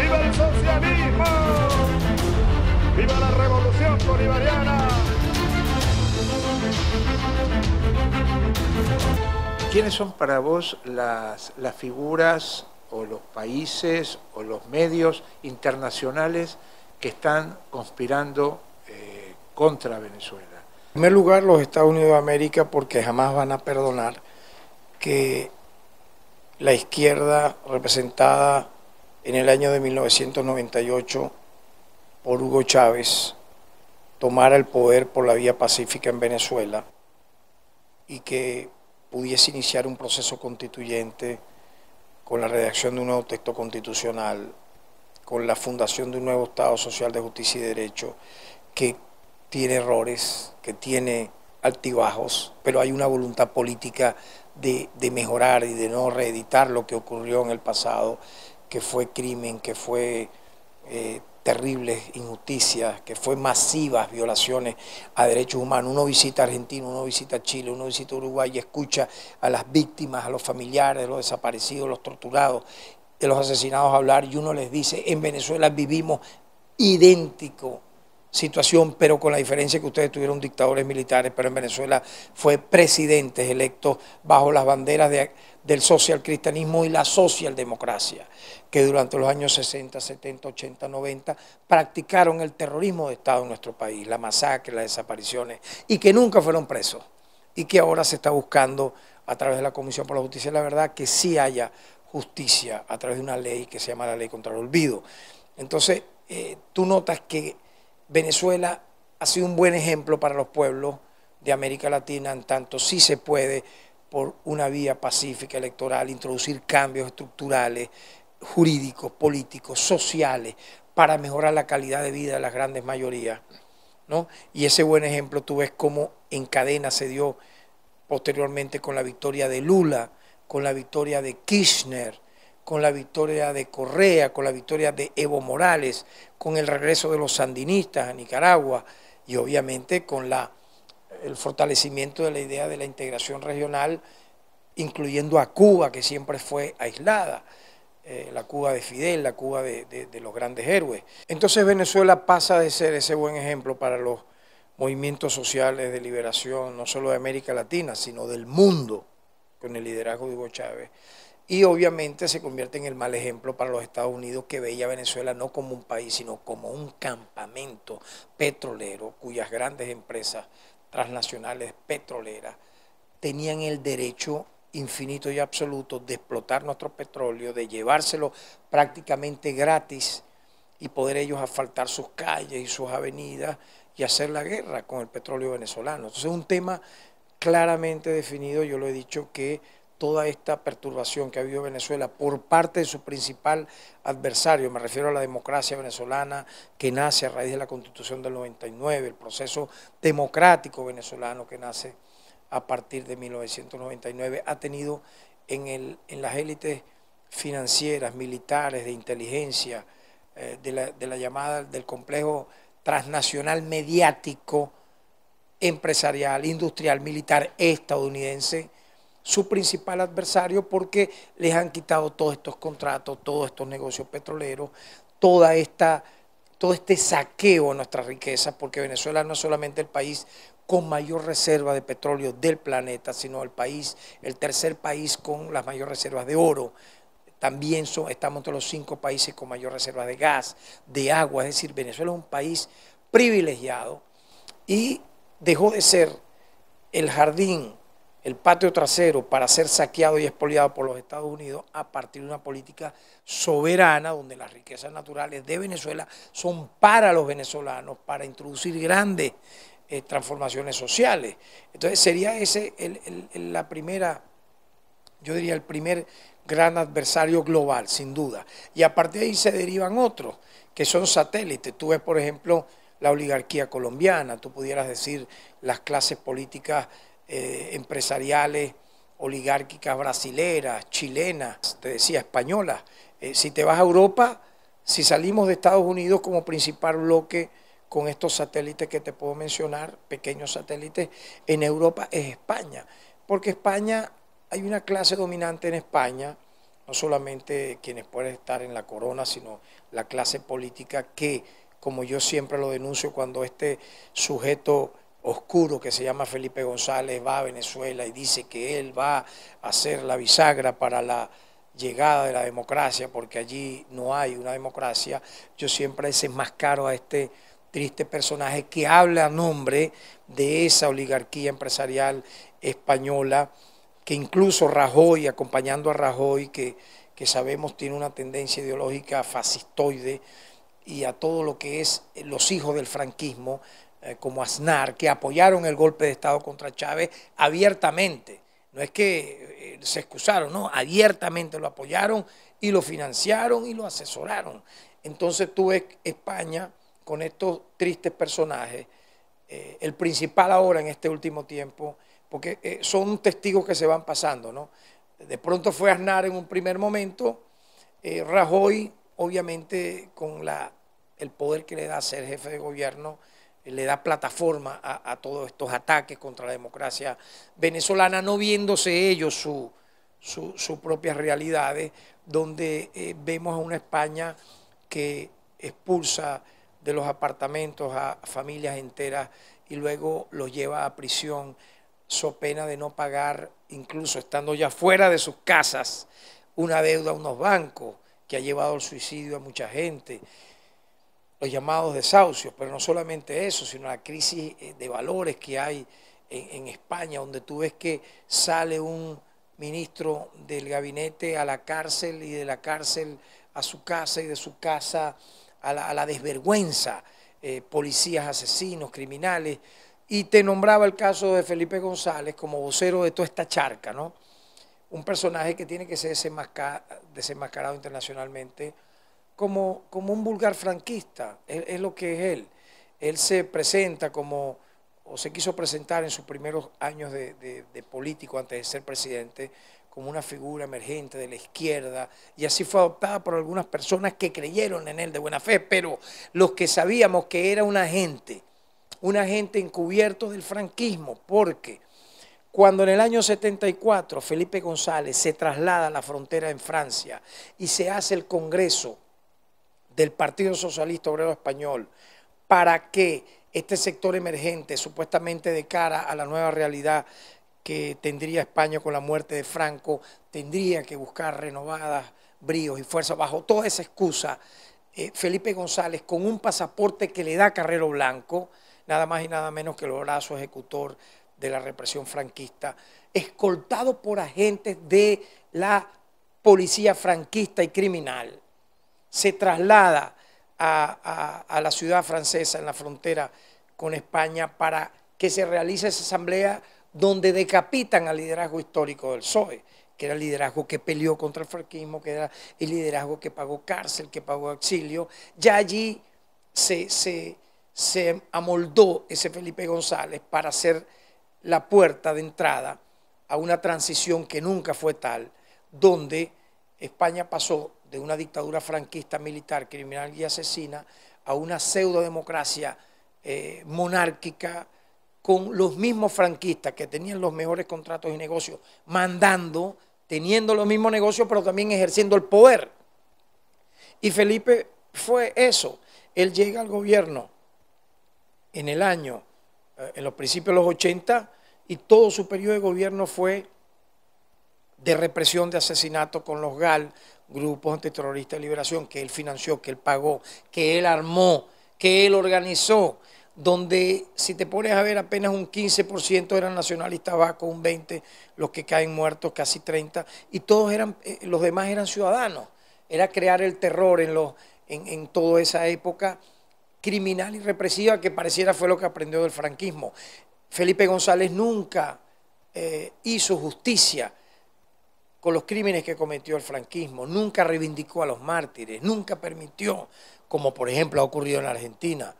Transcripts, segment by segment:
¡Viva el socialismo! ¡Viva la revolución bolivariana! ¿Quiénes son para vos las, figuras o los países o los medios internacionales que están conspirando eh, contra Venezuela? En primer lugar, los Estados Unidos de América, porque jamás van a perdonar que la izquierda representada en el año de 1998 por Hugo Chávez tomara el poder por la vía pacífica en Venezuela y que pudiese iniciar un proceso constituyente con la redacción de un nuevo texto constitucional, con la fundación de un nuevo Estado Social de Justicia y Derecho, que tiene errores, que tiene altibajos, pero hay una voluntad política de, mejorar y de no reeditar lo que ocurrió en el pasado, que fue crimen, que fue eh, terribles injusticias, que fue masivas violaciones a derechos humanos. Uno visita Argentina, uno visita Chile, uno visita Uruguay y escucha a las víctimas, a los familiares, los desaparecidos, los torturados, a los asesinados hablar y uno les dice, en Venezuela vivimos idéntico situación, pero con la diferencia que ustedes tuvieron dictadores militares, pero en Venezuela fue presidentes electos bajo las banderas del social cristianismo y la socialdemocracia, que durante los años 60, 70, 80, 90 practicaron el terrorismo de Estado en nuestro país, la masacre, las desapariciones, y que nunca fueron presos, y que ahora se está buscando a través de la Comisión por la Justicia la verdad que sí haya justicia a través de una ley que se llama la Ley contra el Olvido. Entonces, eh, tú notas que Venezuela ha sido un buen ejemplo para los pueblos de América Latina, en tanto si se puede, por una vía pacífica electoral, introducir cambios estructurales, jurídicos, políticos, sociales, para mejorar la calidad de vida de las grandes mayorías. ¿no? Y ese buen ejemplo tú ves cómo en cadena se dio posteriormente con la victoria de Lula, con la victoria de Kirchner, con la victoria de Correa, con la victoria de Evo Morales, con el regreso de los sandinistas a Nicaragua y obviamente con el fortalecimiento de la idea de la integración regional, incluyendo a Cuba, que siempre fue aislada, eh, la Cuba de Fidel, la Cuba de, de los grandes héroes. Entonces Venezuela pasa de ser ese buen ejemplo para los movimientos sociales de liberación, no solo de América Latina, sino del mundo, con el liderazgo de Hugo Chávez y obviamente se convierte en el mal ejemplo para los Estados Unidos que veía Venezuela no como un país, sino como un campamento petrolero cuyas grandes empresas transnacionales petroleras tenían el derecho infinito y absoluto de explotar nuestro petróleo, de llevárselo prácticamente gratis y poder ellos asfaltar sus calles y sus avenidas y hacer la guerra con el petróleo venezolano. Entonces es un tema claramente definido, yo lo he dicho, que toda esta perturbación que ha habido en Venezuela por parte de su principal adversario, me refiero a la democracia venezolana que nace a raíz de la constitución del 99, el proceso democrático venezolano que nace a partir de 1999, ha tenido en, el, en las élites financieras, militares, de inteligencia, eh, de, la, de la llamada del complejo transnacional mediático, empresarial, industrial, militar estadounidense, su principal adversario porque les han quitado todos estos contratos, todos estos negocios petroleros, toda esta, todo este saqueo a nuestra riqueza, porque Venezuela no es solamente el país con mayor reserva de petróleo del planeta, sino el país, el tercer país con las mayores reservas de oro. También estamos entre los cinco países con mayor reserva de gas, de agua, es decir, Venezuela es un país privilegiado y dejó de ser el jardín el patio trasero para ser saqueado y expoliado por los Estados Unidos a partir de una política soberana donde las riquezas naturales de Venezuela son para los venezolanos, para introducir grandes eh, transformaciones sociales. Entonces sería ese la primera, yo diría el primer gran adversario global, sin duda. Y a partir de ahí se derivan otros, que son satélites. Tú ves, por ejemplo, la oligarquía colombiana, tú pudieras decir las clases políticas eh, empresariales, oligárquicas brasileras, chilenas, te decía, españolas. Eh, si te vas a Europa, si salimos de Estados Unidos como principal bloque con estos satélites que te puedo mencionar, pequeños satélites, en Europa es España, porque España, hay una clase dominante en España, no solamente quienes pueden estar en la corona, sino la clase política que, como yo siempre lo denuncio, cuando este sujeto oscuro que se llama Felipe González va a Venezuela y dice que él va a ser la bisagra para la llegada de la democracia, porque allí no hay una democracia, yo siempre caro a este triste personaje que habla a nombre de esa oligarquía empresarial española, que incluso Rajoy, acompañando a Rajoy, que, que sabemos tiene una tendencia ideológica fascistoide, y a todo lo que es los hijos del franquismo, eh, como Aznar, que apoyaron el golpe de Estado contra Chávez abiertamente. No es que eh, se excusaron, no, abiertamente lo apoyaron y lo financiaron y lo asesoraron. Entonces tú ves España con estos tristes personajes, eh, el principal ahora en este último tiempo, porque son testigos que se van pasando, ¿no? De pronto fue Aznar en un primer momento, Rajoy obviamente con la, el poder que le da ser jefe de gobierno, le da plataforma a, todos estos ataques contra la democracia venezolana, no viéndose ellos sus su, propias realidades, donde eh, vemos a una España que expulsa de los apartamentos a familias enteras y luego los lleva a prisión, so pena de no pagar, incluso estando ya fuera de sus casas, una deuda a unos bancos que ha llevado al suicidio a mucha gente los llamados desahucios, pero no solamente eso, sino la crisis eh, de valores que hay en, España, donde tú ves que sale un ministro del gabinete a la cárcel y de la cárcel a su casa y de su casa a la, desvergüenza, eh, policías asesinos, criminales, y te nombraba el caso de Felipe González como vocero de toda esta charca, ¿no? Un personaje que tiene que ser desenmascarado internacionalmente como, un vulgar franquista, es, lo que es él. Él se presenta como, o se quiso presentar en sus primeros años de, de, político antes de ser presidente como una figura emergente de la izquierda y así fue adoptada por algunas personas que creyeron en él de buena fe, pero los que sabíamos que era un agente, un agente encubierto del franquismo, porque cuando en el año 74 Felipe González se traslada a la frontera en Francia y se hace el Congreso del Partido Socialista Obrero Español para que este sector emergente, supuestamente de cara a la nueva realidad que tendría España con la muerte de Franco, tendría que buscar renovadas bríos y fuerzas bajo toda esa excusa. Eh, Felipe González, con un pasaporte que le da Carrero Blanco, nada más y nada menos que el brazo ejecutor de la represión franquista, escoltado por agentes de la policía franquista y criminal, se traslada a, la ciudad francesa en la frontera con España para que se realice esa asamblea donde decapitan al liderazgo histórico del PSOE, que era el liderazgo que peleó contra el franquismo, que era el liderazgo que pagó cárcel, que pagó exilio. Ya allí se, se, se amoldó ese Felipe González para ser la puerta de entrada a una transición que nunca fue tal, donde España pasó de una dictadura franquista militar, criminal y asesina a una pseudodemocracia democracia eh, monárquica con los mismos franquistas que tenían los mejores contratos y negocios, mandando, teniendo los mismos negocios, pero también ejerciendo el poder. Y Felipe fue eso. Él llega al gobierno en el año, eh, en los principios de los 80, y todo su periodo de gobierno fue de represión, de asesinato con los GAL, grupos antiterroristas de liberación que él financió, que él pagó, que él armó, que él organizó, donde si te pones a ver apenas un 15% eran nacionalistas vascos, un 20% los que caen muertos, casi 30%, y todos eran, eh, los demás eran ciudadanos. Era crear el terror en, los, en, en toda esa época criminal y represiva que pareciera fue lo que aprendió del franquismo. Felipe González nunca eh, hizo justicia con los crímenes que cometió el franquismo, nunca reivindicó a los mártires, nunca permitió, como por ejemplo ha ocurrido en Argentina,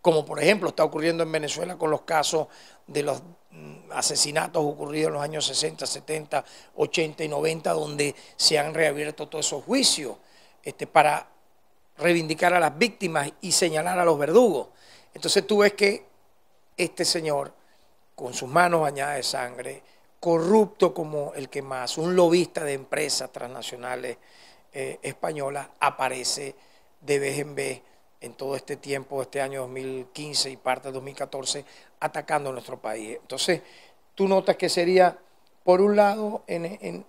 como por ejemplo está ocurriendo en Venezuela con los casos de los mm, asesinatos ocurridos en los años 60, 70, 80 y 90, donde se han reabierto todos esos juicios este, para reivindicar a las víctimas y señalar a los verdugos. Entonces tú ves que este señor, con sus manos bañadas de sangre, corrupto como el que más, un lobista de empresas transnacionales eh, españolas, aparece de vez en vez en todo este tiempo, este año 2015 y parte de 2014, atacando nuestro país. Entonces, tú notas que sería, por un lado, en,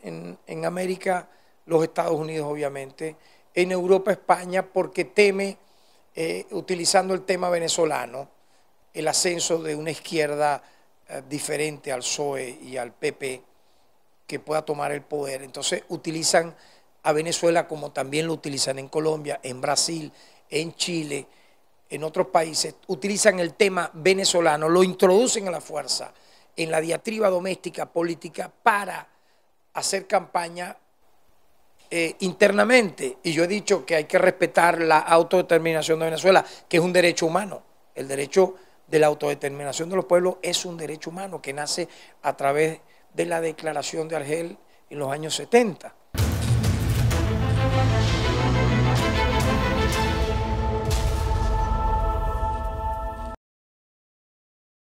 América, los Estados Unidos, obviamente, en Europa, España, porque teme, eh, utilizando el tema venezolano, el ascenso de una izquierda eh, diferente al PSOE y al PP que pueda tomar el poder. Entonces utilizan a Venezuela como también lo utilizan en Colombia, en Brasil, en Chile, en otros países. Utilizan el tema venezolano, lo introducen a la fuerza en la diatriba doméstica política para hacer campaña eh, internamente. Y yo he dicho que hay que respetar la autodeterminación de Venezuela, que es un derecho humano, el derecho de la autodeterminación de los pueblos es un derecho humano que nace a través de la Declaración de Argel en los años 70.